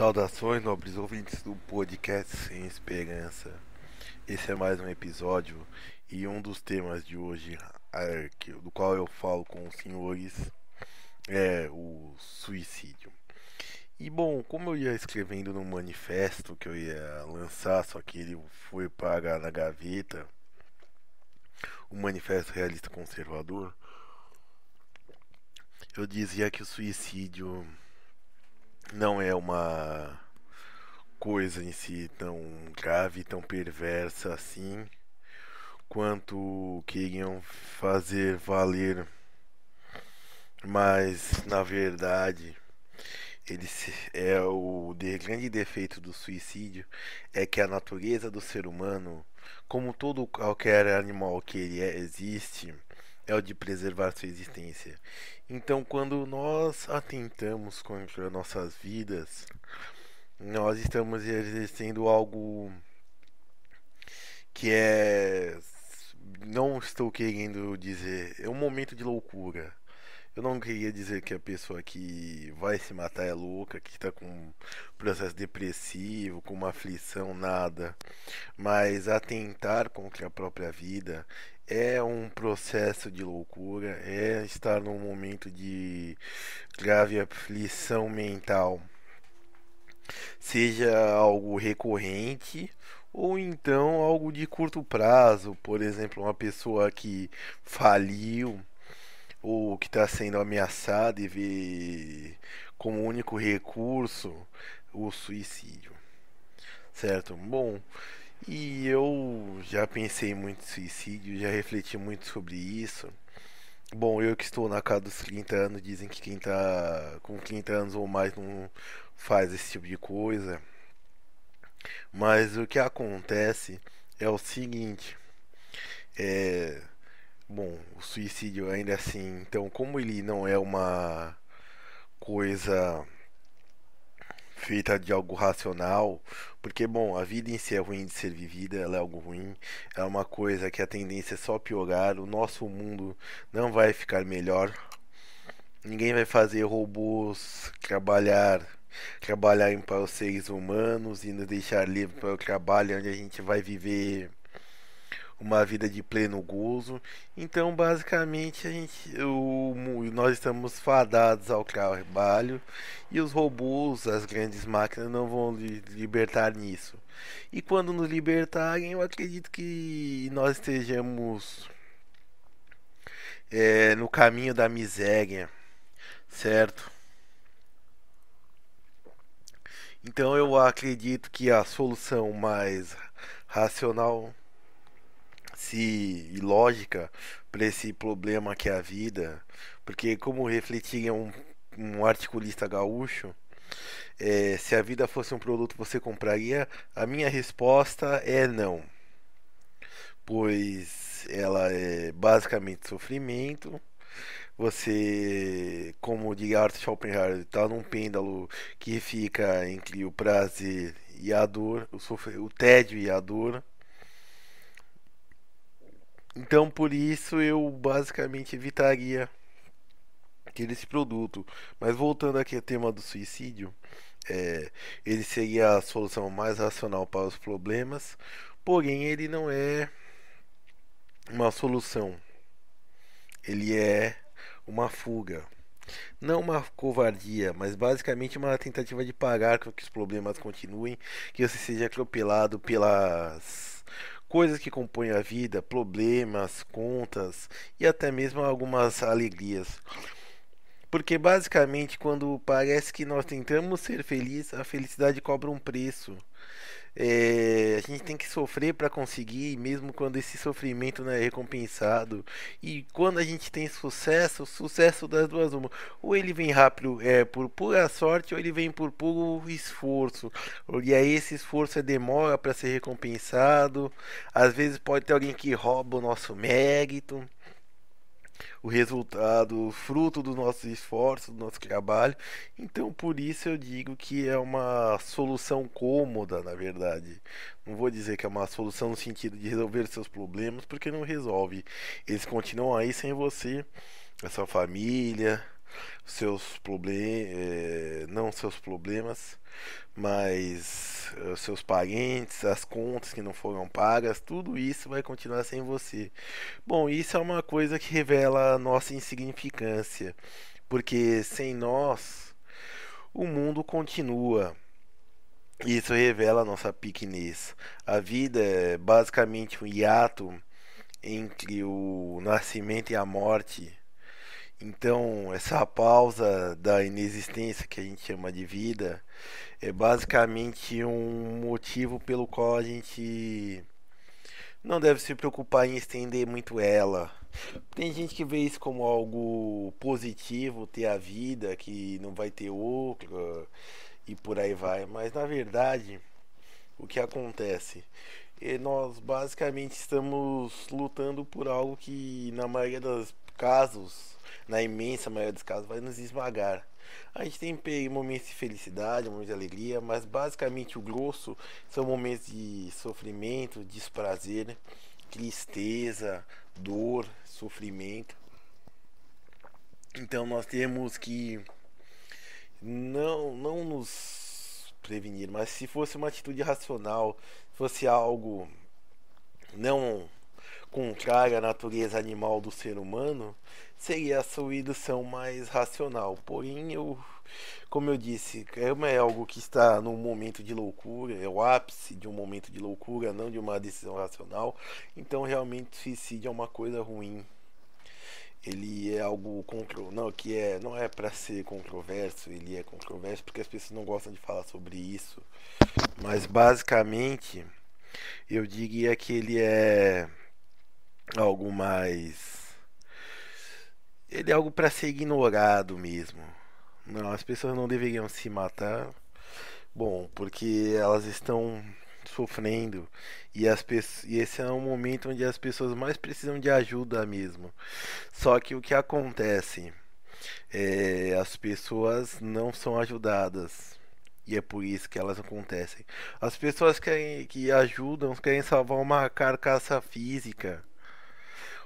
Saudações, nobres ouvintes do podcast Sem Esperança. Esse é mais um episódio e um dos temas de hoje, do qual eu falo com os senhores, é o suicídio. E bom, como eu ia escrevendo no manifesto que eu ia lançar, só que ele foi para na gaveta, o manifesto realista conservador, eu dizia que o suicídio não é uma coisa em si tão grave, tão perversa assim, quanto queriam fazer valer. Mas, na verdade, ele é o de grande defeito do suicídio é que a natureza do ser humano, como todo qualquer animal que ele é, existe, é o de preservar sua existência. Então, quando nós atentamos contra nossas vidas, nós estamos exercendo algo que é. Não estou querendo dizer. É um momento de loucura. Eu não queria dizer que a pessoa que vai se matar é louca, que está com um processo depressivo, com uma aflição, nada. Mas atentar contra a própria vida é um processo de loucura, é estar num momento de grave aflição mental. Seja algo recorrente ou então algo de curto prazo, por exemplo, uma pessoa que faliu o que está sendo ameaçado e vê como único recurso o suicídio. Certo? Bom, e eu já pensei muito em suicídio, já refleti muito sobre isso. Bom, eu que estou na casa dos 30 anos, dizem que quem está com 30 anos ou mais não faz esse tipo de coisa. Mas o que acontece é o seguinte: é, Bom, o suicídio ainda é assim, então como ele não é uma coisa feita de algo racional, porque bom, a vida em si é ruim de ser vivida, ela é algo ruim, é uma coisa que a tendência é só piorar, o nosso mundo não vai ficar melhor. Ninguém vai fazer robôs trabalhar trabalharem para os seres humanos e nos deixar livres para o trabalho onde a gente vai viver uma vida de pleno gozo. Então, basicamente, a gente, o, nós estamos fadados ao trabalho e os robôs, as grandes máquinas, não vão libertar nisso. E quando nos libertarem, eu acredito que nós estejamos é, no caminho da miséria, certo? Então, eu acredito que a solução mais racional se e lógica para esse problema que é a vida, porque como refletia um, um articulista gaúcho, é, se a vida fosse um produto você compraria? A minha resposta é não, pois ela é basicamente sofrimento. Você, como de Arthur Schopenhauer, está num pêndulo que fica entre o prazer e a dor, o, o tédio e a dor então por isso eu basicamente evitaria aquele produto. Mas voltando aqui ao tema do suicídio, é, ele seria a solução mais racional para os problemas, porém ele não é uma solução. Ele é uma fuga. Não uma covardia, mas basicamente uma tentativa de pagar com que os problemas continuem, que você seja atropelado pelas coisas que compõem a vida, problemas, contas e até mesmo algumas alegrias. Porque basicamente, quando parece que nós tentamos ser felizes, a felicidade cobra um preço. É, a gente tem que sofrer para conseguir, mesmo quando esse sofrimento não é recompensado. E quando a gente tem sucesso, sucesso das duas uma. Ou ele vem rápido é, por pura sorte, ou ele vem por puro esforço. E aí esse esforço é demora para ser recompensado. Às vezes pode ter alguém que rouba o nosso mérito o resultado o fruto do nosso esforço, do nosso trabalho. Então, por isso eu digo que é uma solução cômoda, na verdade. Não vou dizer que é uma solução no sentido de resolver seus problemas, porque não resolve. Eles continuam aí sem você, a sua família, seus problemas, eh, não seus problemas, mas eh, seus parentes, as contas que não foram pagas, tudo isso vai continuar sem você. Bom, isso é uma coisa que revela a nossa insignificância, porque sem nós o mundo continua. Isso revela a nossa pequenez. A vida é basicamente um hiato entre o nascimento e a morte então, essa pausa da inexistência que a gente chama de vida é basicamente um motivo pelo qual a gente não deve se preocupar em estender muito ela. Tem gente que vê isso como algo positivo, ter a vida, que não vai ter outra e por aí vai, mas na verdade, o que acontece? É, nós basicamente estamos lutando por algo que na maioria das casos, na imensa maioria dos casos, vai nos esmagar. A gente tem momentos de felicidade, momentos de alegria, mas basicamente o grosso são momentos de sofrimento, desprazer, né? tristeza, dor, sofrimento. Então nós temos que não, não nos prevenir, mas se fosse uma atitude racional, se fosse algo não contrária à natureza animal do ser humano, seria a indução mais racional. Porém, eu, como eu disse, é, é algo que está num momento de loucura, é o ápice de um momento de loucura, não de uma decisão racional. Então, realmente, suicídio é uma coisa ruim. Ele é algo contro... não que é não é para ser controverso, ele é controverso porque as pessoas não gostam de falar sobre isso. Mas basicamente, eu diria que ele é algo mais. Ele é algo para ser ignorado mesmo. Não, as pessoas não deveriam se matar. Bom, porque elas estão sofrendo e, as e esse é um momento onde as pessoas mais precisam de ajuda mesmo. Só que o que acontece é as pessoas não são ajudadas e é por isso que elas acontecem. As pessoas querem, que ajudam querem salvar uma carcaça física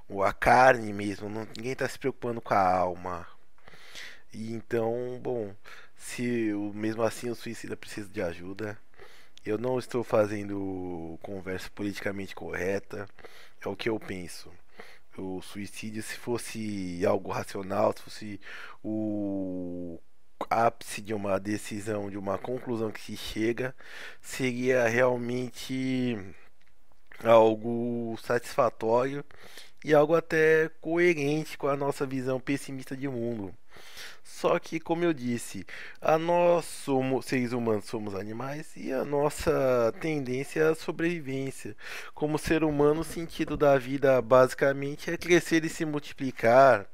ou a carne mesmo, não, ninguém está se preocupando com a alma. E então, bom, se o, mesmo assim o suicida precisa de ajuda, eu não estou fazendo conversa politicamente correta, é o que eu penso. O suicídio, se fosse algo racional, se fosse o ápice de uma decisão, de uma conclusão que se chega, seria realmente algo satisfatório e algo até coerente com a nossa visão pessimista de mundo. Só que, como eu disse, a nós somos seres humanos, somos animais e a nossa tendência é a sobrevivência. Como ser humano, o sentido da vida basicamente é crescer e se multiplicar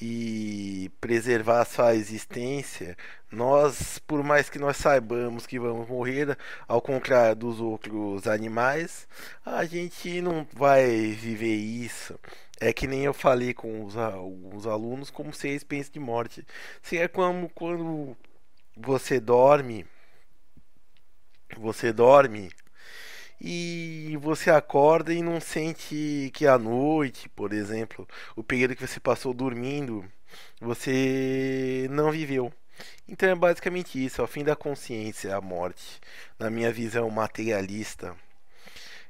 e preservar sua existência, nós, por mais que nós saibamos que vamos morrer, ao contrário dos outros animais, a gente não vai viver isso. É que nem eu falei com os, alguns alunos como vocês pensam de morte. Se é como quando você dorme, você dorme e você acorda e não sente que à é noite, por exemplo, o período que você passou dormindo, você não viveu. Então é basicamente isso, é o fim da consciência, é a morte. Na minha visão materialista,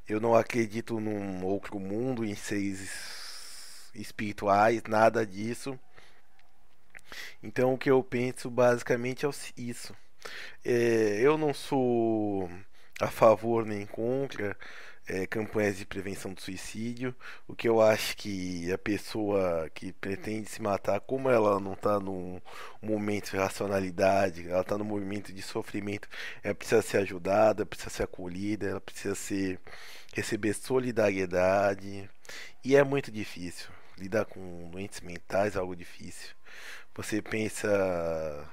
eu não acredito num outro mundo, em seres espirituais, nada disso. Então o que eu penso basicamente é isso. É, eu não sou a favor nem contra é, campanhas de prevenção do suicídio. O que eu acho que a pessoa que pretende se matar, como ela não está num momento de racionalidade, ela está num momento de sofrimento, ela precisa ser ajudada, precisa ser acolhida, ela precisa ser, receber solidariedade. E é muito difícil. Lidar com doentes mentais é algo difícil. Você pensa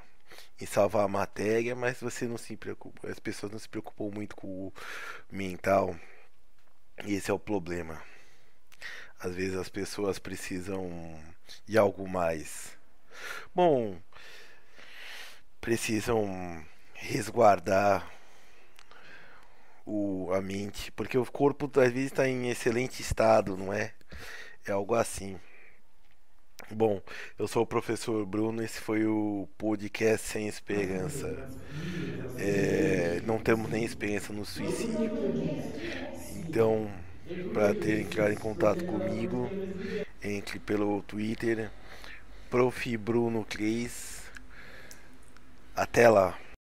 em salvar a matéria, mas você não se preocupa, as pessoas não se preocupam muito com o mental. E esse é o problema. Às vezes as pessoas precisam de algo mais. Bom, precisam resguardar o, a mente, porque o corpo às vezes está em excelente estado, não é? É algo assim. Bom, eu sou o professor Bruno, esse foi o podcast Sem Esperança. É, não temos nem experiência no suicídio. Então, para ter entrar em contato comigo, entre pelo Twitter, Prof. Bruno Cris. Até lá.